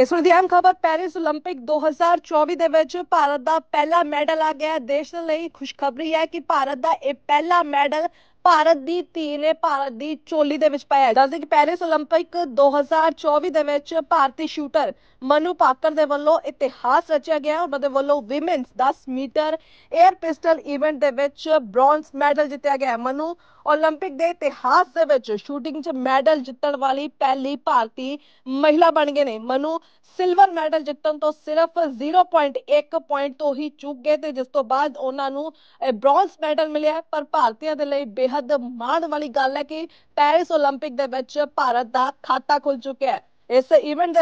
ਇਸ ਨੂੰ ਦੀ ਆਮ ਖਬਰ ਪੈਰਿਸ 올림픽 2024 ਦੇ ਵਿੱਚ ਭਾਰਤ ਦਾ ਪਹਿਲਾ ਮੈਡਲ ਆ ਗਿਆ ਹੈ ਦੇਸ਼ ਲਈ ਖੁਸ਼ਖਬਰੀ ਹੈ ਕਿ ਭਾਰਤ ਦਾ ਇਹ ਪਹਿਲਾ ਮੈਡਲ ਭਾਰਤ ਦੀ ਧੀ ਨੇ ਭਾਰਤ ਦੀ ਚੋਲੀ ਦੇ ਵਿੱਚ ਪਾਇਆ ਦੱਸਦੇ ਕਿ ਪੈਰਿਸ 올림픽 2024 ਦੇ ਵਿੱਚ ਭਾਰਤੀ ਸ਼ੂਟਰ ਮਨੂ ਪਾਕਰ ਦੇ ਵੱਲੋਂ ਇਤਿਹਾਸ ਰਚਿਆ ਗਿਆ ਉਹਨਾਂ ਦੇ ਵੱਲੋਂ women's 10 meter air pistol event ਦੇ ਵਿੱਚ ਬ੍ਰੌਂਜ਼ ਮੈਡਲ ਜਿੱਤਿਆ ਗਿਆ ਮਨੂ 올림픽 ਦੇ ਇਤਿਹਾਸ ਦੇ ਵਿੱਚ ਸ਼ੂਟਿੰਗ 'ਚ ਮੈਡਲ ਜਿੱਤਣ ਵਾਲੀ ਪਹਿਲੀ ਭਾਰਤੀ ਮਹਿਲਾ ਬਣ ਗਏ ਨੇ ਮਨੂ ਸਿਲਵਰ ਮੈਡਲ ਜਿੱਤਣ ਤੋਂ ਸਿਰਫ 0.1 ਪੁਆਇੰਟ ਤੋਂ ਹੀ ਚੁੱਕ ਗਏ ਤੇ ਜਿਸ ਤੋਂ ਬਾਅਦ ਉਹਨਾਂ ਨੂੰ ਬ੍ਰੌਂਜ਼ ਮੈਡਲ ਮਿਲਿਆ ਪਰ ਭਾਰਤੀਆਂ ਦੇ ਲਈ बेहद माण वाली गल है कि पैरिस ओलंपिक भारत का खाता खुल चुका है इस इवेंट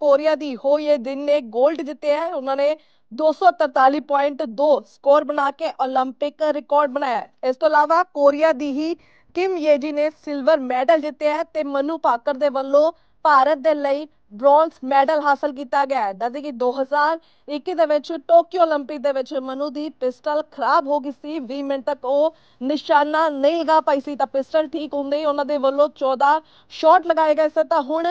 कोरिया की हो ये दिन ने गोल्ड जीते है उन्होंने दो सौ तरताली पॉइंट दो स्कोर बना के ओलंपिक रिकॉर्ड बनाया इस तुम तो अलावा कोरिया की ही ਕਿਮ ਯੇਜੀ ਨੇ ਸਿਲਵਰ ਮੈਡਲ ਜਿੱਤਿਆ ਹੈ ਤੇ ਮਨੂ ਪਾਕਰ ਦੇ ਵੱਲੋਂ ਭਾਰਤ ਦੇ ਲਈ ਬ੍ਰੌਂਜ਼ ਮੈਡਲ ਹਾਸਲ ਕੀਤਾ ਗਿਆ ਹੈ ਦੱਸਦੇ ਕਿ 2021 ਦੇ ਵਿੱਚ ਟੋਕੀਓ 올림픽 ਦੇ ਵਿੱਚ ਮਨੂ ਦੀ ਪਿਸਟਲ ਖਰਾਬ ਹੋ ਗਈ ਸੀ 20 ਮਿੰਟ ਤੱਕ ਉਹ ਨਿਸ਼ਾਨਾ ਨਹੀਂ ਲਗਾ ਪਾਈ ਸੀ ਤਾਂ ਪਿਸਟਲ ਠੀਕ ਹੁੰਦੇ ਹੀ ਉਹਨਾਂ ਦੇ ਵੱਲੋਂ 14 ਸ਼ਾਟ ਲਗਾਏ ਗਏ ਸੀ ਤਾਂ ਹੁਣ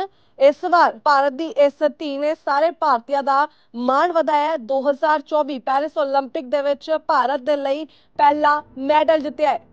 ਇਸ ਵਾਰ ਭਾਰਤ ਦੀ ਇਸ ਧੀ ਨੇ ਸਾਰੇ ਭਾਰਤੀਆਂ ਦਾ ਮਾਣ ਵਧਾਇਆ 2024 ਪੈਰਿਸ 올림픽 ਦੇ ਵਿੱਚ ਭਾਰਤ ਦੇ ਲਈ ਪਹਿਲਾ ਮੈਡਲ ਜਿੱਤਿਆ ਹੈ